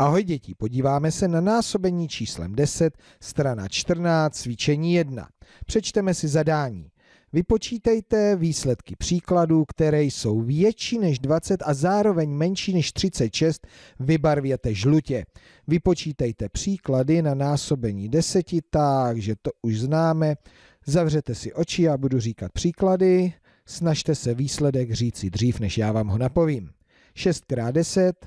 Ahoj děti, podíváme se na násobení číslem 10, strana 14, cvičení 1. Přečteme si zadání. Vypočítejte výsledky příkladů, které jsou větší než 20 a zároveň menší než 36, vybarvěte žlutě. Vypočítejte příklady na násobení 10, takže to už známe. Zavřete si oči, já budu říkat příklady. Snažte se výsledek říci dřív, než já vám ho napovím. 6 x 10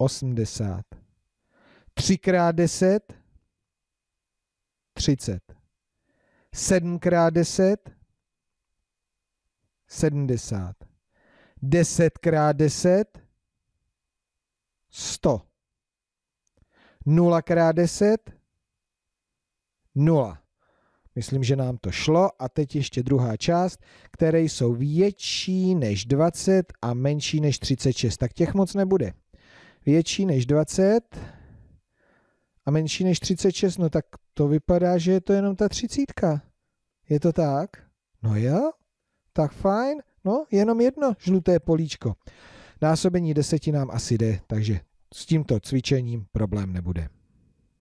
80. 3 x 10, 30. 7 x 10, 70. 10 x 10, 100. 0 x 10, 0. Myslím, že nám to šlo. A teď ještě druhá část, které jsou větší než 20 a menší než 36. Tak těch moc nebude větší než 20 a menší než 36, no tak to vypadá, že je to jenom ta třicítka. Je to tak? No jo, tak fajn, no jenom jedno žluté políčko. Násobení desetinám asi jde, takže s tímto cvičením problém nebude.